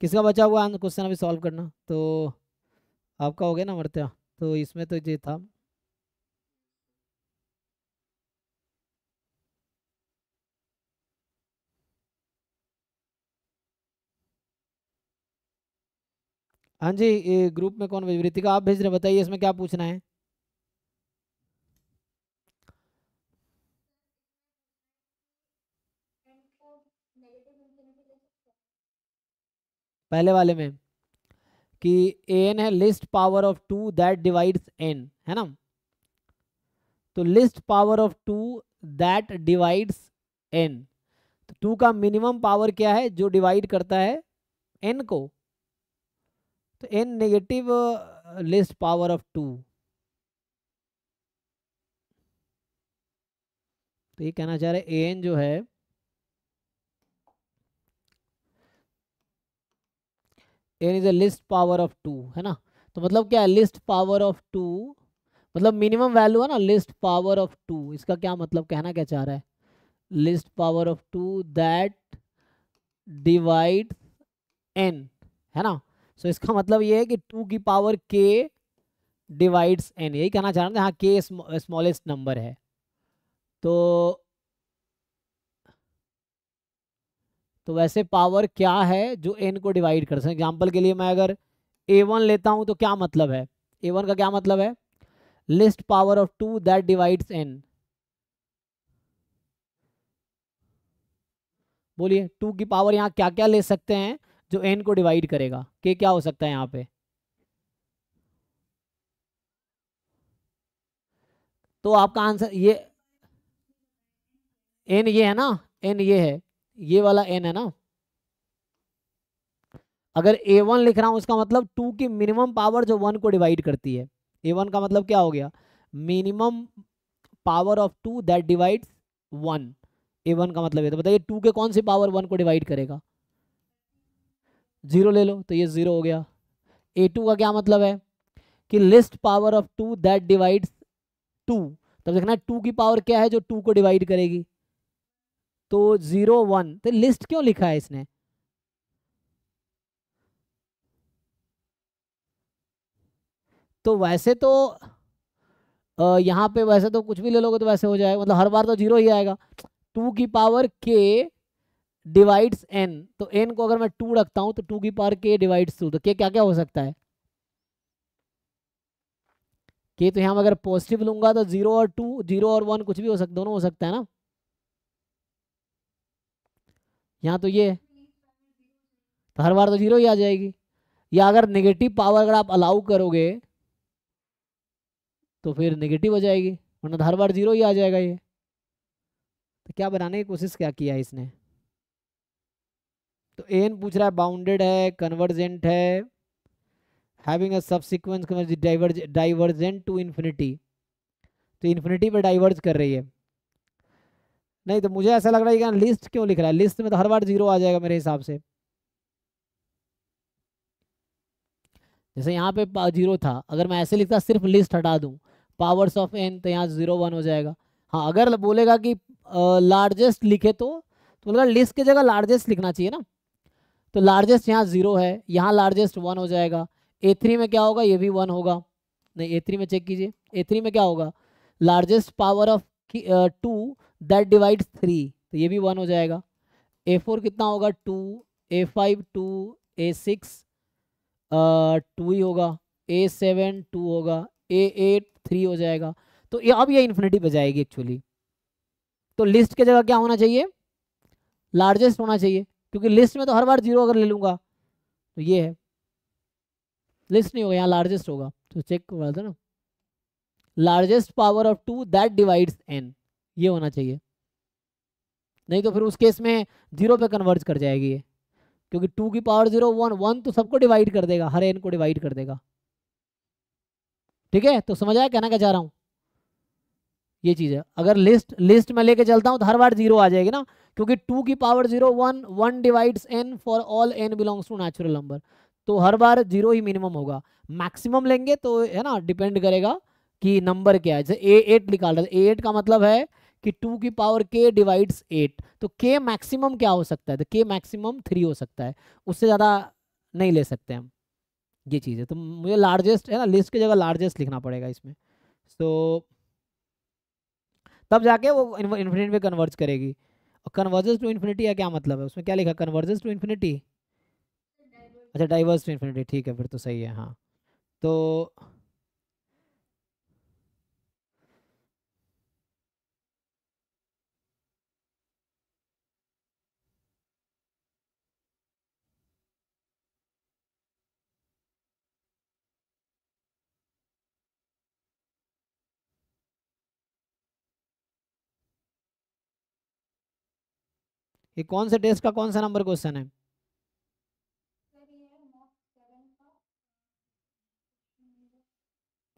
किसका बचा हुआ क्वेश्चन अभी सॉल्व करना तो आपका हो गया ना मरत्या तो इसमें तो ये था हाँ जी ग्रुप में कौन भेज रही थी आप भेज रहे बताइए इसमें क्या पूछना है पहले वाले में कि ए एन है least power of two that divides n है ना तो least power of two that divides n तो टू का मिनिमम पावर क्या है जो डिवाइड करता है एन को तो n negative least power of two तो ये कहना चाह रहे ए एन जो है n is a least power of two है ना तो मतलब क्या है लिस्ट पावर ऑफ टू मतलब मिनिमम वैल्यू है ना लिस्ट पावर ऑफ टू इसका क्या मतलब कहना क्या चाह रहा है least power of two that divide n है ना सो so, इसका मतलब ये है कि टू की पावर के डिवाइड्स एन यही कहना चाह रहा हूँ हाँ के स्मॉलेस्ट नंबर है तो तो वैसे पावर क्या है जो एन को डिवाइड कर सकते एग्जाम्पल के लिए मैं अगर ए वन लेता हूँ तो क्या मतलब है ए वन का क्या मतलब है least power of two that divides n बोलिए टू की पावर यहाँ क्या क्या ले सकते हैं जो एन को डिवाइड करेगा के क्या हो सकता है यहाँ पे तो आपका आंसर ये एन ये है ना एन ये है ये वाला एन है ना अगर ए वन लिख रहा हूं उसका मतलब टू की मिनिमम पावर जो वन को डिवाइड करती है ए वन का मतलब क्या हो गया minimum power of two that divides one a one का मतलब ये तो बताइए टू के कौन सी पावर वन को डिवाइड करेगा जीरो ले लो तो ये जीरो हो गया ए टू का क्या मतलब है कि least power of two that divides two तब देखना टू की पावर क्या है जो टू को डिवाइड करेगी तो जीरो वन तो लिस्ट क्यों लिखा है इसने तो वैसे तो यहाँ पे वैसे तो कुछ भी ले लोगे तो वैसे हो जाएगा मतलब हर बार तो जीरो ही आएगा टू की पावर के डिवाइड्स एन तो एन को अगर मैं टू रखता हूं तो टू की पावर के डिवाइड्स टू तो के क्या क्या हो सकता है के तो यहां अगर पॉजिटिव लूंगा तो जीरो और टू जीरो और वन कुछ भी हो सकता दोनों हो सकता है ना यहाँ तो ये है तो हर बार तो जीरो ही आ जाएगी या अगर नेगेटिव पावर अगर आप अलाउ करोगे तो फिर नेगेटिव हो जाएगी वरना तो हर बार जीरो ही आ जाएगा ये तो क्या बनाने की कोशिश क्या किया इसने तो एन पूछ रहा है बाउंडेड है कन्वर्जेंट है having a subsequence divergent to infinity तो इन्फिनिटी पर डाइवर्ज कर रही है नहीं तो मुझे ऐसा लग रहा है कि लिस्ट क्यों लिख रहा है लिस्ट में तो हर बार जीरो आ जाएगा मेरे हिसाब से जैसे यहाँ पे जीरो था अगर मैं ऐसे लिखता सिर्फ लिस्ट हटा दूँ पावर्स ऑफ एन तो यहाँ जीरो वन हो जाएगा हाँ अगर बोलेगा कि लार्जेस्ट लिखे तो तो बोलेगा लिस्ट की जगह लार्जेस्ट लिखना चाहिए ना तो लार्जेस्ट यहाँ जीरो है यहाँ लार्जेस्ट वन हो जाएगा ए थ्री में क्या होगा ये भी वन होगा नहीं ए थ्री में चेक कीजिए ए थ्री में क्या होगा largest power of two that divide three तो ये भी वन हो जाएगा ए फोर कितना होगा two a five two a six two ही होगा ए सेवन टू होगा ए एट थ्री हो जाएगा तो ये अब ये इन्फिनिटी पे जाएगी एक्चुअली तो लिस्ट के जगह क्या होना चाहिए लार्जेस्ट होना चाहिए क्योंकि लिस्ट में तो हर बार जीरो अगर ले लूँगा तो ये है लिस्ट नहीं होगा यहाँ लार्जेस्ट होगा तो चेक कर था ना largest power of two that divides n ये होना चाहिए नहीं तो फिर उस केस में जीरो पे कन्वर्ज कर जाएगी ये क्योंकि टू की पावर जीरो वन वन तो सबको डिवाइड कर देगा हर एन को डिवाइड कर देगा ठीक है तो समझ आया कहना क्या चाह रहा हूं ये चीज़ है अगर लिस्ट लिस्ट में लेके चलता हूं तो हर बार जीरो आ जाएगी ना क्योंकि टू की power zero one one divide n for all n belongs to natural number तो हर बार जीरो ही मिनिमम होगा मैक्सिमम लेंगे तो है ना डिपेंड करेगा कि नंबर क्या है जैसे ए एट निकाल रहे ए एट का मतलब है कि टू की पावर के डिवाइड्स एट तो के मैक्सिमम क्या हो सकता है तो के मैक्सिमम थ्री हो सकता है उससे ज़्यादा नहीं ले सकते हम ये चीज़ है तो मुझे लार्जेस्ट है ना लिस्ट की जगह लार्जेस्ट लिखना पड़ेगा इसमें सो so, तब जाके वो इन्फिनिटी में कन्वर्ज करेगी और कन्वर्जेंस टू इन्फिनिटी का क्या मतलब है उसमें क्या लिखा कन्वर्जेंस टू इन्फिनिटी अच्छा डाइवर्स टू इन्फिनिटी ठीक है फिर तो सही है हाँ तो ये कौन से टेस्ट का कौन सा नंबर क्वेश्चन है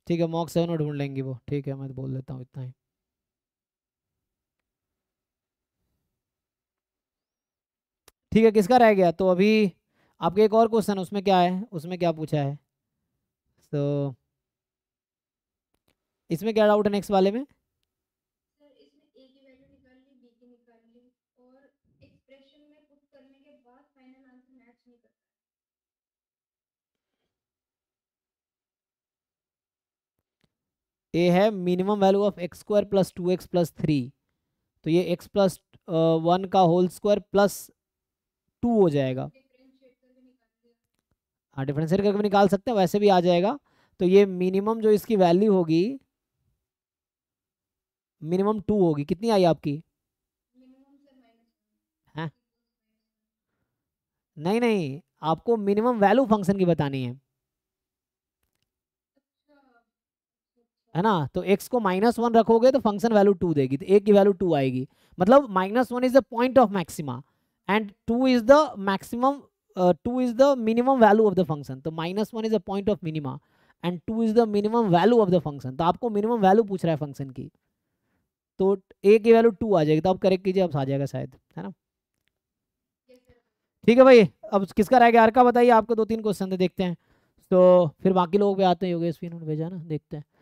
ठीक है मॉक सेवन ढूंढ लेंगी वो ठीक है मैं बोल देता हूँ इतना ही ठीक है किसका रह गया तो अभी आपके एक और क्वेश्चन उसमें क्या है उसमें क्या पूछा है तो so, इसमें क्या डाउट है नेक्स्ट वाले में ए है minimum value of x square plus two x plus three तो ये एक्स प्लस वन का होल स्क्वायर प्लस टू हो जाएगा हाँ डिफ्रेंशिएट करके निकाल सकते हैं वैसे भी आ जाएगा तो ये मिनिमम जो इसकी वैल्यू होगी मिनिमम टू होगी कितनी आई आपकी हैं नहीं नहीं आपको मिनिमम वैल्यू फंक्शन की बतानी है है ना तो x को माइनस वन रखोगे तो फंक्शन वैल्यू टू देगी तो a की वैल्यू टू आएगी मतलब minus one is the point of maxima and two is the maximum two is the minimum value of the function तो minus one is the point of minima and two is the minimum value of the function तो आपको minimum value पूछ रहा है function की तो ए की value to आ जाएगी तो आप करेक्ट कीजिए आप आ जाएगा शायद है ना ठीक है भाई अब किसका रह गया आर का बताइए आपको दो तीन क्वेश्चन दे तो देखते हैं तो फिर बाकी लोग भी आते हैं योगेश भी इन्होंने भेजा ना देखते हैं